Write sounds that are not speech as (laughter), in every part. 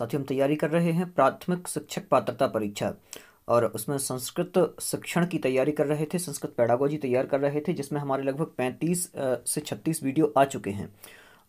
साथ ही हम तैयारी कर रहे हैं प्राथमिक शिक्षक पात्रता परीक्षा और उसमें संस्कृत शिक्षण की तैयारी कर रहे थे संस्कृत पैडागोजी तैयार कर रहे थे जिसमें हमारे लगभग पैंतीस से छत्तीस वीडियो आ चुके हैं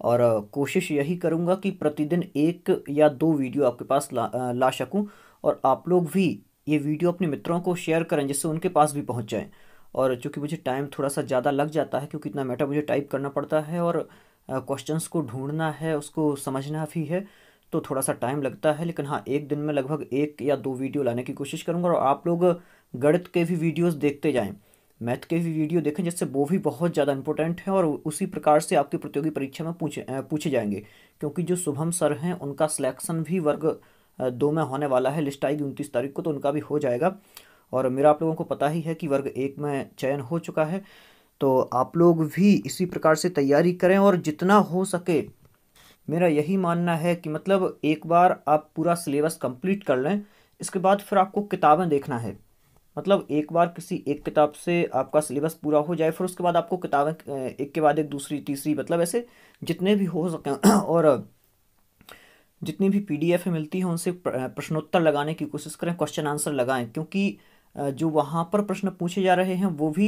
और कोशिश यही करूँगा कि प्रतिदिन एक या दो वीडियो आपके पास ला ला सकूँ और आप लोग भी ये वीडियो अपने मित्रों को शेयर करें जिससे उनके पास भी पहुँच जाएँ और चूँकि मुझे टाइम थोड़ा सा ज़्यादा लग जाता है क्योंकि इतना मैटर मुझे टाइप करना पड़ता है और क्वेश्चंस को ढूंढना है उसको समझना भी है तो थोड़ा सा टाइम लगता है लेकिन हाँ एक दिन में लगभग एक या दो वीडियो लाने की कोशिश करूँगा और आप लोग गणित के भी वीडियोज़ देखते जाएँ मैथ के भी वीडियो देखें जिससे वो भी बहुत ज़्यादा इंपॉर्टेंट है और उसी प्रकार से आपकी प्रतियोगी परीक्षा में पूछे पूछे जाएंगे क्योंकि जो शुभम सर हैं उनका सिलेक्शन भी वर्ग दो में होने वाला है लिस्ट आएगी उनतीस तारीख को तो उनका भी हो जाएगा और मेरा आप लोगों को पता ही है कि वर्ग एक में चयन हो चुका है तो आप लोग भी इसी प्रकार से तैयारी करें और जितना हो सके मेरा यही मानना है कि मतलब एक बार आप पूरा सिलेबस कंप्लीट कर लें इसके बाद फिर आपको किताबें देखना है मतलब एक बार किसी एक किताब से आपका सिलेबस पूरा हो जाए फिर उसके बाद आपको किताबें एक के बाद एक दूसरी तीसरी मतलब ऐसे जितने भी हो सकें (clears throat) और जितनी भी पी डी मिलती हैं उनसे प्रश्नोत्तर लगाने की कोशिश करें क्वेश्चन आंसर लगाएं क्योंकि जो वहाँ पर प्रश्न पूछे जा रहे हैं वो भी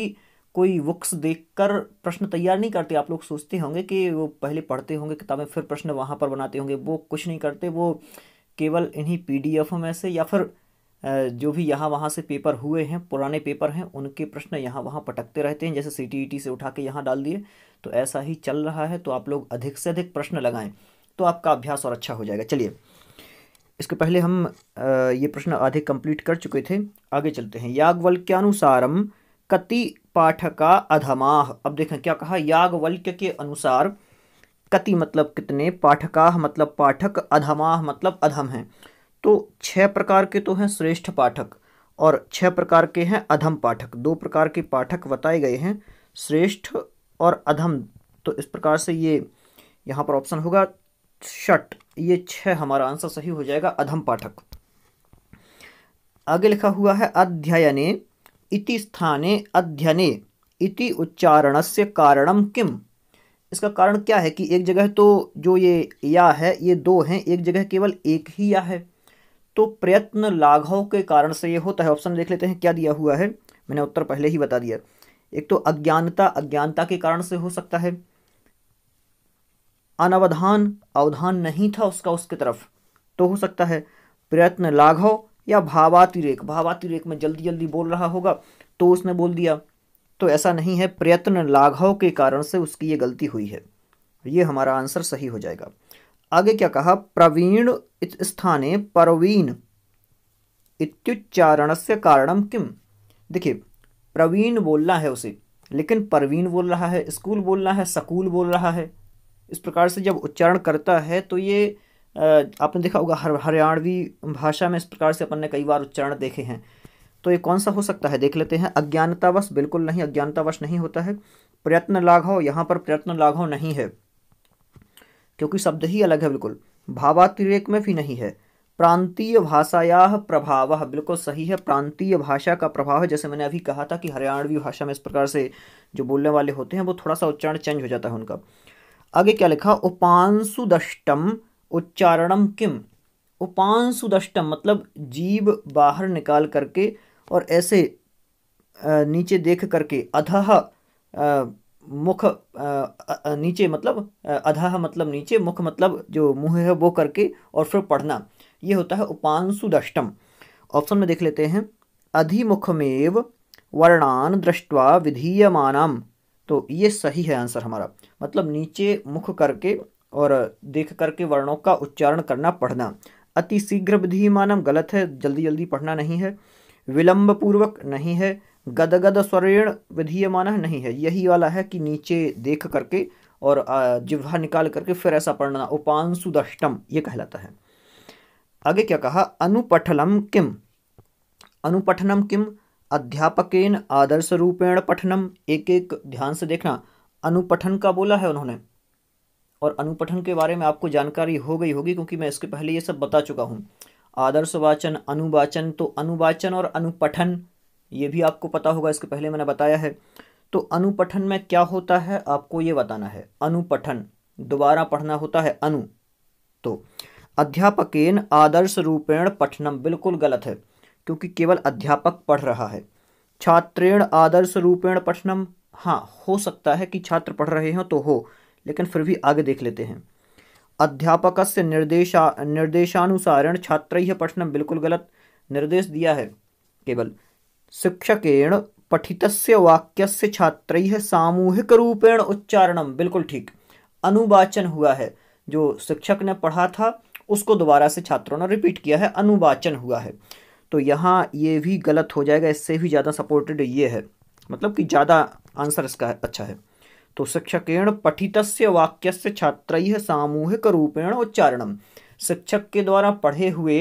कोई बुक्स देखकर प्रश्न तैयार नहीं करते आप लोग सोचते होंगे कि वो पहले पढ़ते होंगे किताबें फिर प्रश्न वहाँ पर बनाते होंगे वो कुछ नहीं करते वो केवल इन्हीं पी पीडीएफों में से या फिर जो भी यहाँ वहाँ से पेपर हुए हैं पुराने पेपर हैं उनके प्रश्न यहाँ वहाँ पटकते रहते हैं जैसे सी टी टी ई से उठा के यहाँ डाल दिए तो ऐसा ही चल रहा है तो आप लोग अधिक से अधिक प्रश्न लगाएं तो आपका अभ्यास और अच्छा हो जाएगा चलिए इसके पहले हम ये प्रश्न आधे कंप्लीट कर चुके थे आगे चलते हैं याग्वल्क्यानुसारम कति पाठका अधमाह अब देखें क्या कहा यागवल्क्य के अनुसार कति मतलब कितने पाठकाह मतलब पाठक अधमाह मतलब अधम हैं तो छह प्रकार के तो हैं श्रेष्ठ पाठक और छह प्रकार के हैं अधम पाठक दो प्रकार के पाठक बताए गए हैं श्रेष्ठ और अधम तो इस प्रकार से ये यहाँ पर ऑप्शन होगा शट ये छह हमारा आंसर सही हो जाएगा अधम पाठक आगे लिखा हुआ है अध्ययने इति स्थाने अध्यने इति उच्चारण से कारण किम इसका कारण क्या है कि एक जगह तो जो ये या है ये दो हैं एक जगह केवल एक ही या है तो प्रयत्न लाघव के कारण से ये होता है ऑप्शन देख लेते हैं क्या दिया हुआ है मैंने उत्तर पहले ही बता दिया एक तो अज्ञानता अज्ञानता के कारण से हो सकता है अनवधान अवधान नहीं था उसका उसकी तरफ तो हो सकता है प्रयत्न लाघव या भावातिरेक भावातिरेक में जल्दी जल्दी बोल रहा होगा तो उसने बोल दिया तो ऐसा नहीं है प्रयत्न लाघव के कारण से उसकी ये गलती हुई है ये हमारा आंसर सही हो जाएगा आगे क्या कहा प्रवीण स्थाने परवीन इत्युच्चारण से कारणम किम देखिए प्रवीण बोलना है उसे लेकिन परवीन बोल रहा है स्कूल बोलना है सकूल बोल रहा है इस प्रकार से जब उच्चारण करता है तो ये आपने देखा होगा हर हरियाणवी भाषा में इस प्रकार से अपन ने कई बार उच्चारण देखे हैं तो ये कौन सा हो सकता है देख लेते हैं अज्ञानतावश बिल्कुल नहीं अज्ञानतावश नहीं होता है प्रयत्न लाघव यहाँ पर प्रयत्न लाघव नहीं है क्योंकि शब्द ही अलग है बिल्कुल भावातिरेक में भी नहीं है प्रांतीय भाषाया प्रभाव बिल्कुल सही है प्रांतीय भाषा का प्रभाव है जैसे मैंने अभी कहा था कि हरियाणवी भाषा में इस प्रकार से जो बोलने वाले होते हैं वो थोड़ा सा उच्चारण चेंज हो जाता है उनका आगे क्या लिखा उपांशुदष्टम उच्चारणम किम उपांशुदष्टम मतलब जीव बाहर निकाल करके और ऐसे नीचे देख करके अधः मुख नीचे मतलब अधः मतलब नीचे मुख मतलब जो मुँह है वो करके और फिर पढ़ना ये होता है उपांशुदष्टम ऑप्शन में देख लेते हैं अधिमुखमेव वर्णान दृष्टवा विधीयमान तो ये सही है आंसर हमारा मतलब नीचे मुख करके और देख करके वर्णों का उच्चारण करना पढ़ना अति शीघ्र विधिमानम गलत है जल्दी जल्दी पढ़ना नहीं है विलंब पूर्वक नहीं है गदगद स्वरेण विधीयमान नहीं है यही वाला है कि नीचे देख करके और जिह्वा निकाल करके फिर ऐसा पढ़ना उपांशुदष्टम ये कहलाता है आगे क्या कहा अनुपठलम किम अनुपठनम किम अध्यापकेन आदर्श रूपेण पठनम एक एक ध्यान से देखना अनुपठन का बोला है उन्होंने और अनुपठन के बारे में आपको जानकारी हो गई होगी क्योंकि मैं इसके पहले ये सब बता चुका हूँ आदर्श वाचन अनुवाचन तो अनुवाचन और अनुपठन ये भी आपको पता होगा इसके पहले मैंने बताया है तो अनुपठन में क्या होता है आपको ये बताना है अनुपठन दोबारा पढ़ना होता है अनु तो अध्यापकेन आदर्श रूपेण पठनम बिल्कुल गलत है क्योंकि केवल अध्यापक पढ़ रहा है छात्रेण आदर्श रूपेण पठनम हाँ हो सकता है कि छात्र पढ़ रहे हों तो हो लेकिन फिर भी आगे देख लेते हैं अध्यापक से निर्देशा निर्देशानुसारण छात्र पठन बिल्कुल गलत निर्देश दिया है केवल शिक्षकेण पठित वाक्य से छात्र सामूहिक रूपेण उच्चारणम बिल्कुल ठीक अनुवाचन हुआ है जो शिक्षक ने पढ़ा था उसको दोबारा से छात्रों ने रिपीट किया है अनुवाचन हुआ है तो यहाँ ये भी गलत हो जाएगा इससे भी ज़्यादा सपोर्टेड ये है मतलब कि ज़्यादा आंसर इसका है, अच्छा है तो शिक्षकेण पठितस्य वाक्यस्य छात्र सामूहिक रूपेण उच्चारणम शिक्षक के द्वारा पढ़े हुए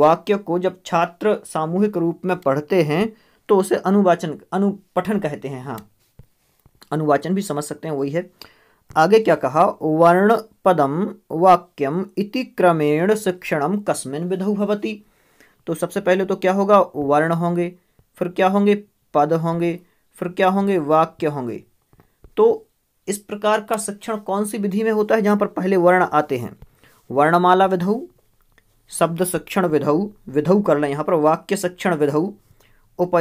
वाक्य को जब छात्र सामूहिक रूप में पढ़ते हैं तो उसे अनुवाचन अनुपठन कहते हैं हाँ अनुवाचन भी समझ सकते हैं वही है आगे क्या कहा वर्ण पदम वाक्यम इति क्रमेण शिक्षण कस्मिन विधौ भवती तो सबसे पहले तो क्या होगा वर्ण होंगे फिर क्या होंगे पद होंगे फिर क्या होंगे वाक्य होंगे तो इस प्रकार का शिक्षण कौन सी विधि में होता है जहाँ पर पहले वर्ण आते हैं वर्णमाला विधौ शब्द शिक्षण विधौ विधौ कर लें यहाँ पर वाक्य शिक्षण विधौ उप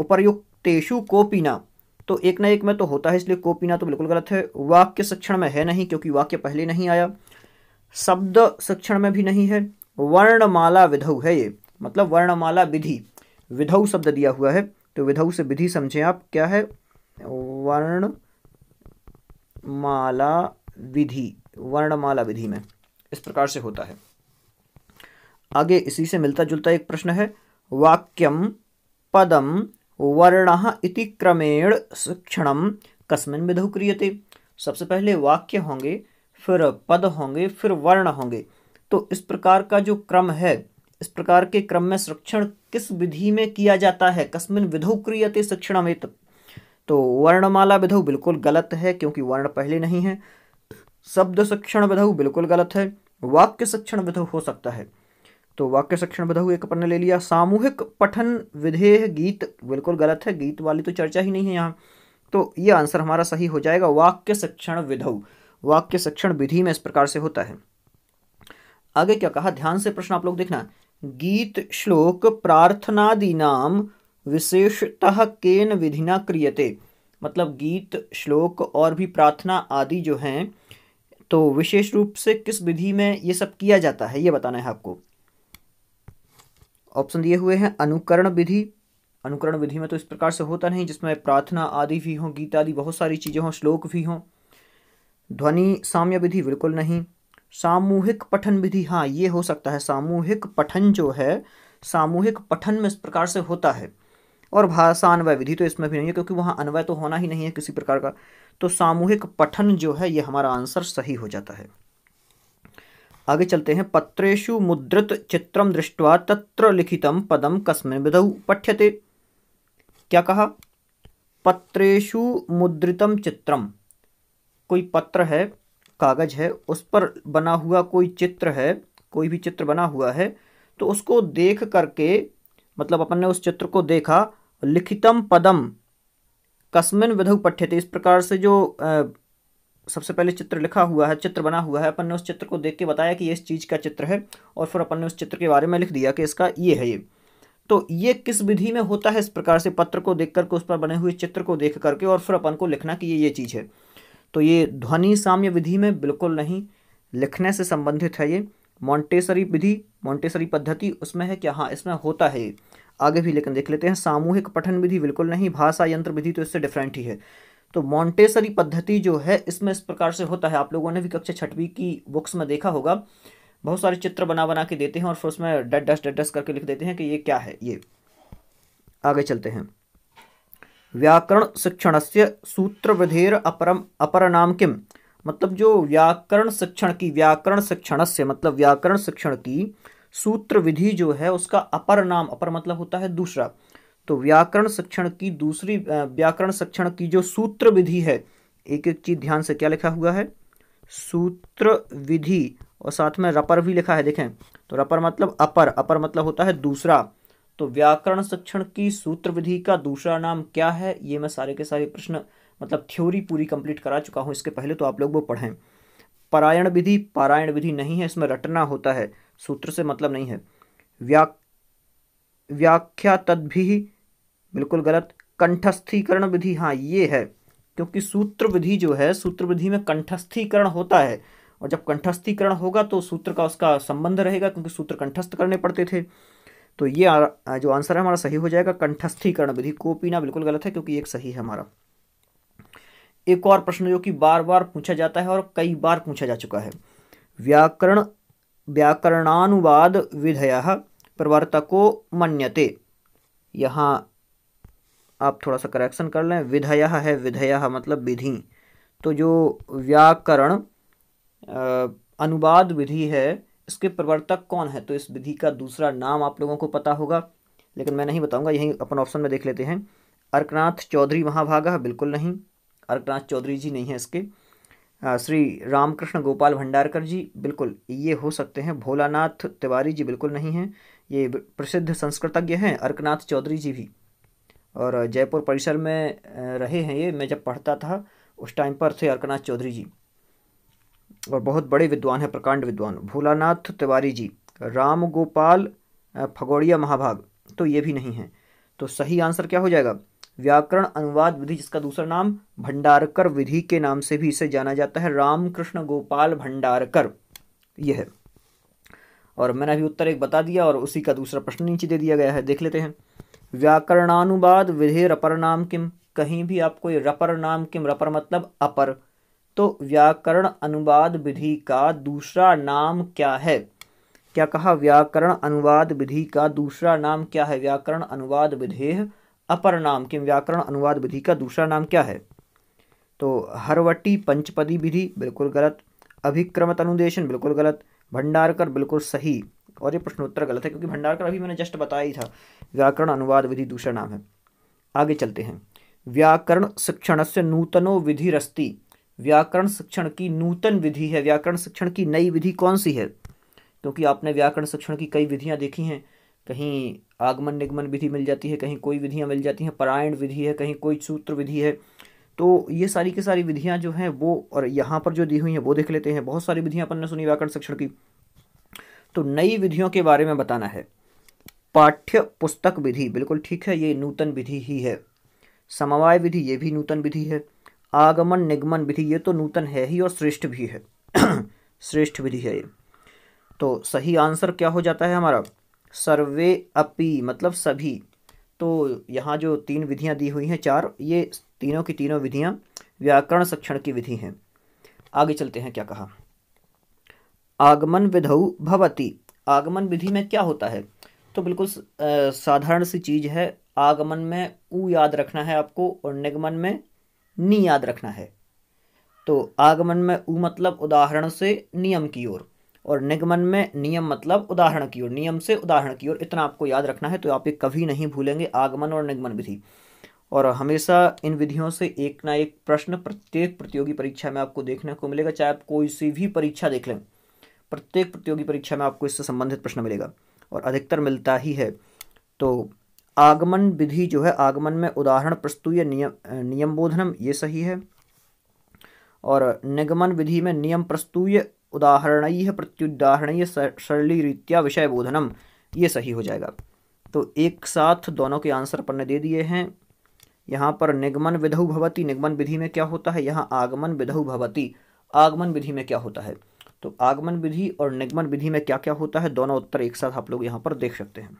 उपर्युक्तेशु कोपिना तो एक ना एक में तो होता है इसलिए कोपिना तो बिल्कुल गलत है वाक्य शिक्षण में है नहीं क्योंकि वाक्य पहले नहीं आया शब्द शिक्षण में भी नहीं है वर्णमाला विधौ है ये मतलब वर्णमाला विधि विधौ शब्द दिया हुआ है तो विधौ से विधि समझें आप क्या है वर्ण माला विधि वर्णमाला विधि में इस प्रकार से होता है आगे इसी से मिलता जुलता एक प्रश्न है वाक्यम पदम वर्ण इति क्रमेण शिक्षण कस्मिन विधौ क्रियते सबसे पहले वाक्य होंगे फिर पद होंगे फिर वर्ण होंगे तो इस प्रकार का जो क्रम है इस प्रकार के क्रम में शिक्षण किस विधि में किया जाता है कस्मिन विधौ क्रियते शिक्षण तो वर्णमाला विधौ बिल्कुल गलत है क्योंकि वर्ण पहले नहीं है शब्द शिक्षण विधौ बिल्कुल गलत है वाक्य शिक्षण विधौ हो सकता है तो वाक्य शिक्षण विधौ एक अपन ने ले लिया सामूहिक पठन विधेय गीत बिल्कुल गलत है गीत वाली तो चर्चा ही नहीं है यहाँ तो ये आंसर हमारा सही हो जाएगा वाक्य शिक्षण विधौ वाक्य शिक्षण विधि में इस प्रकार से होता है आगे क्या कहा ध्यान से प्रश्न आप लोग देखना गीत श्लोक प्रार्थनादि नाम विशेषतः केन विधिना क्रियते मतलब गीत श्लोक और भी प्रार्थना आदि जो हैं तो विशेष रूप से किस विधि में ये सब किया जाता है ये बताना है आपको ऑप्शन दिए हुए हैं अनुकरण विधि अनुकरण विधि में तो इस प्रकार से होता नहीं जिसमें प्रार्थना आदि भी हों गीत आदि बहुत सारी चीज़ें हों श्लोक भी हों ध्वनि साम्य विधि बिल्कुल नहीं सामूहिक पठन विधि हाँ ये हो सकता है सामूहिक पठन जो है सामूहिक पठन में इस प्रकार से होता है और भाषा अन्वय विधि तो इसमें भी नहीं है क्योंकि वहाँ अन्वय तो होना ही नहीं है किसी प्रकार का तो सामूहिक पठन जो है ये हमारा आंसर सही हो जाता है आगे चलते हैं पत्रेशु मुद्रित चित्रम दृष्टवा तत्र लिखितम पदम कस्मिन विधौ पठ्यते क्या कहा पत्रेशु मुद्रितम चित्रम कोई पत्र है कागज है उस पर बना हुआ कोई चित्र है कोई भी चित्र बना हुआ है तो उसको देख करके मतलब अपन ने उस चित्र को देखा लिखितम पदम कस्मिन विधु थे इस प्रकार से जो आ, सबसे पहले चित्र लिखा हुआ है चित्र बना हुआ है अपन ने उस चित्र को देख के बताया कि ये इस चीज़ का चित्र है और फिर अपन ने उस चित्र के बारे में लिख दिया कि इसका ये है ये तो ये किस विधि में होता है इस प्रकार से पत्र को देख करके उस पर बने हुए चित्र को देख करके और फिर अपन को लिखना कि ये ये चीज़ है तो ये ध्वनि साम्य विधि में बिल्कुल नहीं लिखने से संबंधित है ये मॉन्टेसरी विधि मॉन्टेसरी पद्धति उसमें है क्या हाँ इसमें होता है आगे भी लेकिन देख लेते हैं सामूहिक पठन विधि बिल्कुल नहीं भाषा यंत्र विधि तो इससे डिफरेंट ही है तो मॉन्टेसरी पद्धति जो है इसमें इस प्रकार से होता है आप लोगों ने भी कक्षा छठवीं की बुक्स में देखा होगा बहुत सारे चित्र बना बना के देते हैं और फिर उसमें डेड डस्ट डेड डस्ट करके लिख देते हैं कि ये क्या है ये आगे चलते हैं व्याकरण शिक्षण से सूत्र विधेर अपरम अपरनाम किम मतलब जो व्याकरण शिक्षण की व्याकरण शिक्षण से मतलब व्याकरण शिक्षण की सूत्र विधि जो है उसका अपर नाम अपर मतलब होता है दूसरा तो व्याकरण शिक्षण की दूसरी व्याकरण शिक्षण की जो सूत्र विधि है एक एक चीज ध्यान से क्या लिखा हुआ है सूत्र विधि और साथ में रपर भी लिखा है देखें तो रपर मतलब अपर अपर मतलब होता है दूसरा तो व्याकरण शिक्षण की सूत्र विधि का दूसरा नाम क्या है ये मैं सारे के सारे प्रश्न मतलब थ्योरी पूरी कंप्लीट करा चुका हूँ इसके पहले तो आप लोग वो पढ़ें परायण विधि पारायण विधि नहीं है इसमें रटना होता है सूत्र से मतलब नहीं है व्या व्याख्या भी बिल्कुल गलत कंठस्थीकरण विधि हाँ ये है क्योंकि सूत्र विधि जो है सूत्र विधि में कंठस्थीकरण होता है और जब कंठस्थीकरण होगा तो सूत्र का उसका संबंध रहेगा क्योंकि सूत्र कंठस्थ करने पड़ते थे तो ये जो आंसर है हमारा सही हो जाएगा कंठस्थीकरण विधि को पीना बिल्कुल गलत है क्योंकि एक सही है हमारा एक और प्रश्न जो कि बार बार पूछा जाता है और कई बार पूछा जा चुका है व्याकरण व्याकरणानुवाद विधय प्रवर्तको मन्यते यहाँ आप थोड़ा सा करेक्शन कर लें विधय है विधय मतलब विधि तो जो व्याकरण अनुवाद विधि है इसके प्रवर्तक कौन है तो इस विधि का दूसरा नाम आप लोगों को पता होगा लेकिन मैं नहीं बताऊंगा यहीं अपन ऑप्शन में देख लेते हैं अर्कनाथ चौधरी महाभागा बिल्कुल नहीं अर्कनाथ चौधरी जी नहीं है इसके श्री रामकृष्ण गोपाल भंडारकर जी बिल्कुल ये हो सकते हैं भोलानाथ तिवारी जी बिल्कुल नहीं हैं ये प्रसिद्ध संस्कृतज्ञ हैं अर्कनाथ चौधरी जी भी और जयपुर परिसर में रहे हैं ये मैं जब पढ़ता था उस टाइम पर थे अर्कनाथ चौधरी जी और बहुत बड़े विद्वान हैं प्रकांड विद्वान भोलानाथ तिवारी जी राम गोपाल फगौड़िया महाभाग तो ये भी नहीं है तो सही आंसर क्या हो जाएगा व्याकरण अनुवाद विधि जिसका दूसरा नाम भंडारकर विधि के नाम से भी इसे जाना जाता है रामकृष्ण गोपाल भंडारकर यह है और मैंने अभी उत्तर एक बता दिया और उसी का दूसरा प्रश्न नीचे दे दिया गया है देख लेते हैं व्याकरणानुवाद विधि रपर नाम किम कहीं भी आपको ये रपर नाम किम रपर मतलब अपर तो व्याकरण अनुवाद विधि का दूसरा नाम क्या है क्या कहा व्याकरण अनुवाद विधि का दूसरा नाम क्या है व्याकरण अनुवाद विधेय अपर नाम किम व्याकरण अनुवाद विधि का दूसरा नाम क्या है तो हरवटी पंचपदी विधि बिल्कुल गलत अभिक्रमत अनुदेशन बिल्कुल गलत भंडारकर बिल्कुल सही और ये प्रश्नोत्तर गलत है क्योंकि भंडारकर अभी मैंने जस्ट बताया ही था व्याकरण अनुवाद विधि दूसरा नाम है आगे चलते हैं व्याकरण शिक्षण से नूतनो विधि रस्ती व्याकरण शिक्षण की नूतन विधि है व्याकरण शिक्षण की नई विधि कौन सी है क्योंकि आपने व्याकरण शिक्षण की कई विधियाँ देखी हैं कहीं आगमन निगमन विधि मिल जाती है कहीं कोई विधियाँ मिल जाती हैं परायण विधि है कहीं कोई सूत्र विधि है तो ये सारी की सारी विधियाँ जो हैं वो और यहाँ पर जो दी हुई हैं वो देख लेते हैं बहुत सारी विधियाँ अपन ने सुनी व्याकरण शिक्षण की तो नई विधियों के बारे में बताना है पाठ्य पुस्तक विधि बिल्कुल ठीक है ये नूतन विधि ही है समवाय विधि ये भी नूतन विधि है आगमन निगमन विधि ये तो नूतन है ही और श्रेष्ठ भी है (clears throat) श्रेष्ठ विधि है ये तो सही आंसर क्या हो जाता है हमारा सर्वे अपि मतलब सभी तो यहाँ जो तीन विधियाँ दी हुई हैं चार ये तीनों की तीनों विधियाँ व्याकरण सक्षण की विधि हैं आगे चलते हैं क्या कहा आगमन विधौ भवती आगमन विधि में क्या होता है तो बिल्कुल साधारण सी चीज़ है आगमन में ऊ याद रखना है आपको और निगमन में नी याद रखना है तो आगमन में ऊ मतलब उदाहरण से नियम की ओर और निगमन में नियम मतलब उदाहरण की ओर नियम से उदाहरण की ओर इतना आपको याद रखना है तो आप ये कभी नहीं भूलेंगे आगमन और निगमन विधि और हमेशा इन विधियों से एक ना एक प्रश्न प्रत्येक प्रतियोगी परीक्षा में आपको देखने को मिलेगा चाहे आप कोई सी भी परीक्षा देख लें प्रत्येक प्रतियोगी परीक्षा में आपको इससे संबंधित प्रश्न मिलेगा और अधिकतर मिलता ही है तो आगमन विधि जो है आगमन में उदाहरण प्रस्तुत नियम नियम बोधनम ये सही है और निगमन विधि में नियम प्रस्तुत प्रत्युदाहरण प्रत्युदाहरणीय रीत्या विषय बोधनम ये सही हो जाएगा तो एक साथ दोनों के आंसर अपन दे दिए हैं यहाँ पर निगमन विधौ भवती निगमन विधि में क्या होता है यहाँ आगमन विधौ भवती आगमन विधि में क्या होता है तो आगमन विधि और निगमन विधि में क्या क्या होता है दोनों उत्तर एक साथ आप लोग यहाँ पर देख सकते हैं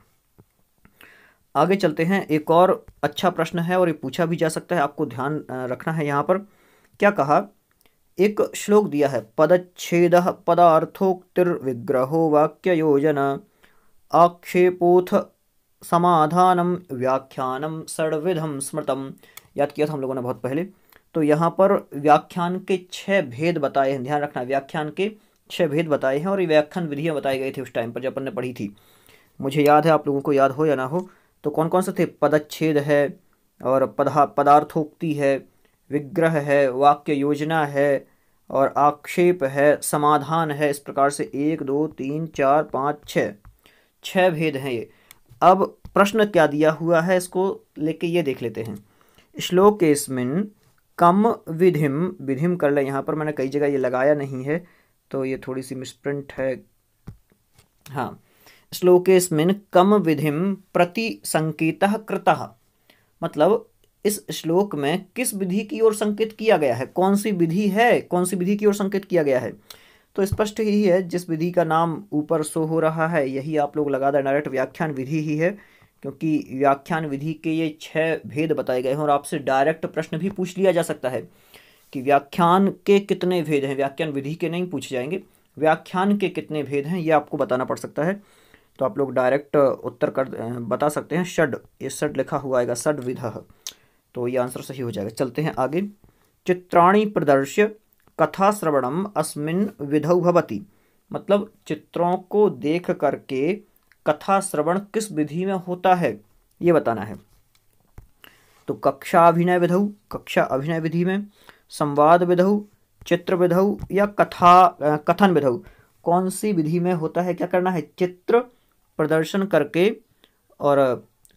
आगे चलते हैं एक और अच्छा प्रश्न है और ये पूछा भी जा सकता है आपको ध्यान रखना है यहाँ पर क्या कहा एक श्लोक दिया है पदच्छेद पदार्थोक्तिर्विग्रहो वाक्य योजना आक्षेपोथ समाधानम व्याख्यानम सर्विधम स्मृतम याद किया था हम लोगों ने बहुत पहले तो यहाँ पर व्याख्यान के छः भेद बताए हैं ध्यान रखना व्याख्यान के छह भेद बताए हैं और ये व्याख्यान विधियाँ बताई गई थी उस टाइम पर जब अपन ने पढ़ी थी मुझे याद है आप लोगों को याद हो या ना हो तो कौन कौन से थे पदच्छेद है और पदा पदार्थोक्ति है विग्रह है वाक्य योजना है और आक्षेप है समाधान है इस प्रकार से एक दो तीन चार पाँच छ छः भेद हैं ये अब प्रश्न क्या दिया हुआ है इसको लेके ये देख लेते हैं श्लोक के कम विधिम विधिम कर लें यहाँ पर मैंने कई जगह ये लगाया नहीं है तो ये थोड़ी सी मिसप्रिंट है हाँ श्लोकेस्मिन कम विधिम प्रति संकेत कृत मतलब इस श्लोक में किस विधि की ओर संकेत किया गया है कौन सी विधि है कौन सी विधि की ओर संकेत किया गया है तो स्पष्ट यही है जिस विधि का नाम ऊपर सो हो रहा है यही आप लोग लगातार डायरेक्ट व्याख्यान विधि ही है क्योंकि व्याख्यान विधि के ये छः भेद बताए गए हैं और आपसे डायरेक्ट प्रश्न भी पूछ लिया जा सकता है कि व्याख्यान के कितने भेद हैं व्याख्यान विधि के नहीं पूछे जाएंगे व्याख्यान के कितने भेद हैं ये आपको बताना पड़ सकता है तो आप लोग डायरेक्ट उत्तर कर बता सकते हैं षड ये षड लिखा हुआ आएगा षड विध तो ये आंसर सही हो जाएगा चलते हैं आगे चित्राणी प्रदर्श्य कथा श्रवणम अस्मिन विधौ भवती मतलब चित्रों को देख करके कथा श्रवण किस विधि में होता है ये बताना है तो कक्षा अभिनय विधौ कक्षा अभिनय विधि में संवाद विधौ चित्र विधौ या कथा कथन विधौ कौन सी विधि में होता है क्या करना है चित्र प्रदर्शन करके और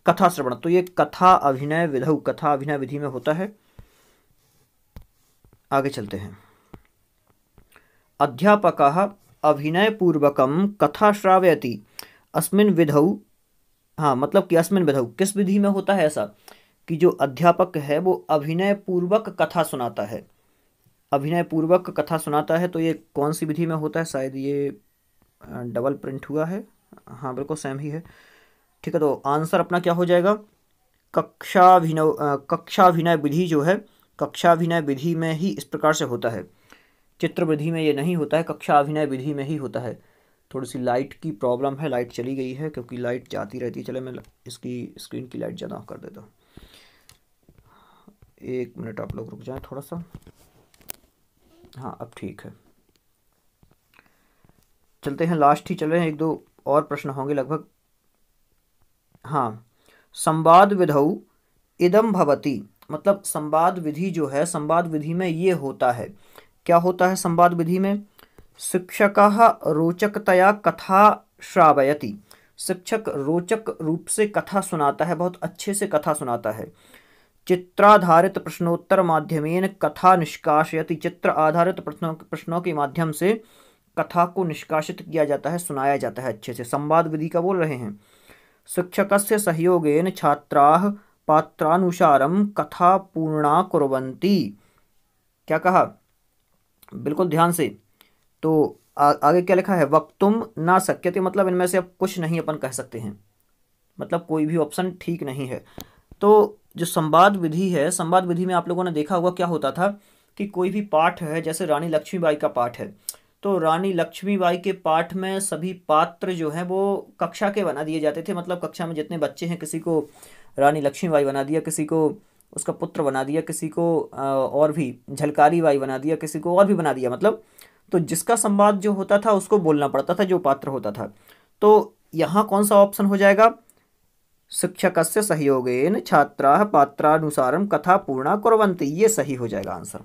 कथा श्रवण तो ये कथा अभिनय विधौ कथा अभिनय विधि में होता है आगे चलते हैं अध्यापक अभिनयपूर्वक कथा श्रावयती अस्मिन विधौ हाँ मतलब कि अस्मिन विधौ किस विधि में होता है ऐसा कि जो अध्यापक है वो अभिनय पूर्वक कथा सुनाता है अभिनय पूर्वक कथा सुनाता है तो ये कौन सी विधि में होता है शायद ये डबल प्रिंट हुआ है हाँ बिल्कुल सेम ही है ठीक है तो आंसर अपना क्या हो जाएगा कक्षाभिनव कक्षाभिनय विधि जो है कक्षाभिनय विधि में ही इस प्रकार से होता है चित्र विधि में ये नहीं होता है कक्षाभिनय विधि में ही होता है थोड़ी सी लाइट की प्रॉब्लम है लाइट चली गई है क्योंकि लाइट जाती रहती है चले मैं इसकी स्क्रीन की लाइट ज़्यादा कर देता हूँ एक मिनट आप लोग रुक जाएं थोड़ा सा हाँ अब ठीक है चलते हैं लास्ट ही चल रहे हैं एक दो और प्रश्न होंगे लगभग हाँ संवाद विधौ इदम भवती मतलब संवाद विधि जो है संवाद विधि में ये होता है क्या होता है संवाद विधि में शिक्षक रोचकतया कथा श्रावयती शिक्षक रोचक रूप से कथा सुनाता है बहुत अच्छे से कथा सुनाता है चित्राधारित प्रश्नोत्तर माध्यमेन कथा निष्काशयति चित्र आधारित प्रश्नों प्रश्नों के माध्यम से कथा को निष्कासित किया जाता है सुनाया जाता है अच्छे से संवाद विधि का बोल रहे हैं से सहयोगेन छात्रा पात्रानुसारम कथा पूर्णा कुरंती क्या कहा बिल्कुल ध्यान से तो आ, आगे क्या लिखा है वक्तुम ना सक्यते मतलब इनमें से अब कुछ नहीं अपन कह सकते हैं मतलब कोई भी ऑप्शन ठीक नहीं है तो जो संवाद विधि है संवाद विधि में आप लोगों ने देखा हुआ क्या होता था कि कोई भी पाठ है जैसे रानी लक्ष्मीबाई का पाठ है तो रानी लक्ष्मीबाई के पाठ में सभी पात्र जो हैं वो कक्षा के बना दिए जाते थे मतलब कक्षा में जितने बच्चे हैं किसी को रानी लक्ष्मीबाई बना दिया किसी को उसका पुत्र बना दिया किसी को और भी झलकारी बाई बना दिया किसी को और भी बना दिया मतलब तो जिसका संवाद जो होता था उसको बोलना पड़ता था जो पात्र होता था तो यहाँ कौन सा ऑप्शन हो जाएगा शिक्षक से सहयोगेन छात्रा पात्रानुसारम कथा पूर्णा कुरवंती ये सही हो जाएगा आंसर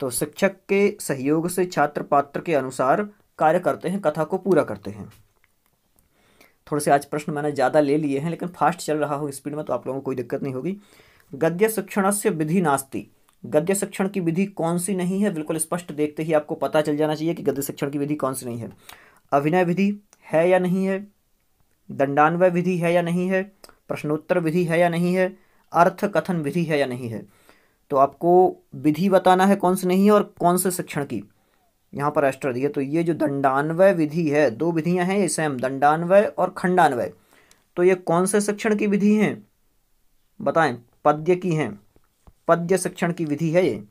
तो शिक्षक के सहयोग से छात्र पात्र के अनुसार कार्य करते हैं कथा को पूरा करते हैं थोड़े से आज प्रश्न मैंने ज़्यादा ले लिए हैं लेकिन फास्ट चल रहा हो स्पीड में तो आप लोगों को कोई दिक्कत नहीं होगी गद्य शिक्षण से विधि नास्ती गद्य शिक्षण की विधि कौन सी नहीं है बिल्कुल स्पष्ट देखते ही आपको पता चल जाना चाहिए कि गद्य शिक्षण की विधि कौन सी नहीं है अभिनय विधि है या नहीं है दंडान्वय विधि है या नहीं है प्रश्नोत्तर विधि है या नहीं है अर्थ कथन विधि है या नहीं है तो आपको विधि बताना है कौन से नहीं है और कौन से शिक्षण की यहाँ पर राष्ट्र दिया तो ये जो दंडान्वय विधि है दो विधियाँ हैं ये सेम दंडान्वय और खंडान्वय तो ये कौन से शिक्षण की विधि हैं बताएं पद्य की हैं पद्य शिक्षण की विधि है ये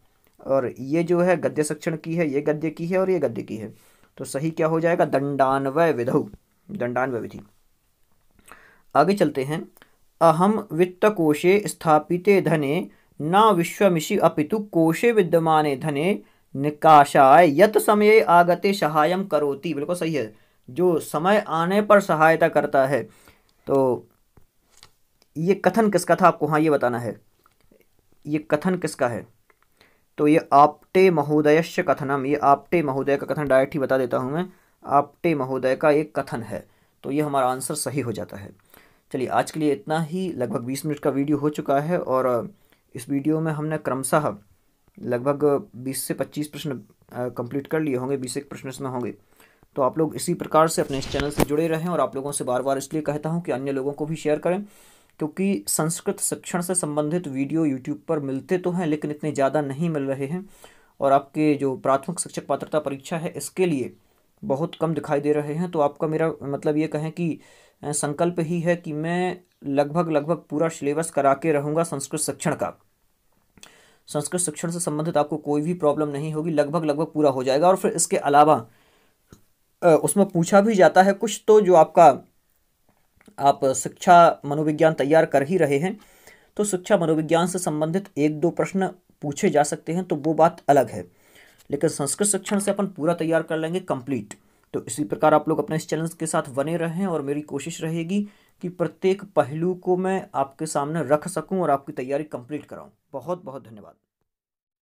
और ये जो है गद्य शिक्षण की है ये गद्य की है और ये गद्य की है तो सही क्या हो जाएगा दंडान्वय विधौ दंडान्वय विधि आगे चलते हैं अहम वित्तकोशे स्थापित धने न विश्वमिषि अपितु कोशे विद्यमाने धने निकाशाय यत समय आगते सहायम करोति बिल्कुल सही है जो समय आने पर सहायता करता है तो ये कथन किसका था आपको हाँ ये बताना है ये कथन किसका है तो ये आपटे महोदयश्य कथनम ये आपटे महोदय का कथन डायरेक्ट ही बता देता हूँ मैं आपटे महोदय का एक कथन है तो ये हमारा आंसर सही हो जाता है चलिए आज के लिए इतना ही लगभग बीस मिनट का वीडियो हो चुका है और इस वीडियो में हमने क्रमशः लगभग 20 से 25 प्रश्न कंप्लीट कर लिए होंगे बीस एक प्रश्न इसमें होंगे तो आप लोग इसी प्रकार से अपने इस चैनल से जुड़े रहें और आप लोगों से बार बार इसलिए कहता हूँ कि अन्य लोगों को भी शेयर करें क्योंकि संस्कृत शिक्षण से संबंधित वीडियो यूट्यूब पर मिलते तो हैं लेकिन इतने ज़्यादा नहीं मिल रहे हैं और आपके जो प्राथमिक शिक्षक पात्रता परीक्षा है इसके लिए बहुत कम दिखाई दे रहे हैं तो आपका मेरा मतलब ये कहें कि संकल्प ही है कि मैं लगभग लगभग पूरा सिलेबस करा के रहूँगा संस्कृत शिक्षण का संस्कृत शिक्षण से संबंधित आपको कोई भी प्रॉब्लम नहीं होगी लगभग लगभग पूरा हो जाएगा और फिर इसके अलावा उसमें पूछा भी जाता है कुछ तो जो आपका आप शिक्षा मनोविज्ञान तैयार कर ही रहे हैं तो शिक्षा मनोविज्ञान से संबंधित एक दो प्रश्न पूछे जा सकते हैं तो वो बात अलग है लेकिन संस्कृत शिक्षण से अपन पूरा तैयार कर लेंगे कंप्लीट तो इसी प्रकार आप लोग अपने इस चैनल के साथ बने रहें और मेरी कोशिश रहेगी कि प्रत्येक पहलू को मैं आपके सामने रख सकूं और आपकी तैयारी कंप्लीट कराऊं बहुत बहुत धन्यवाद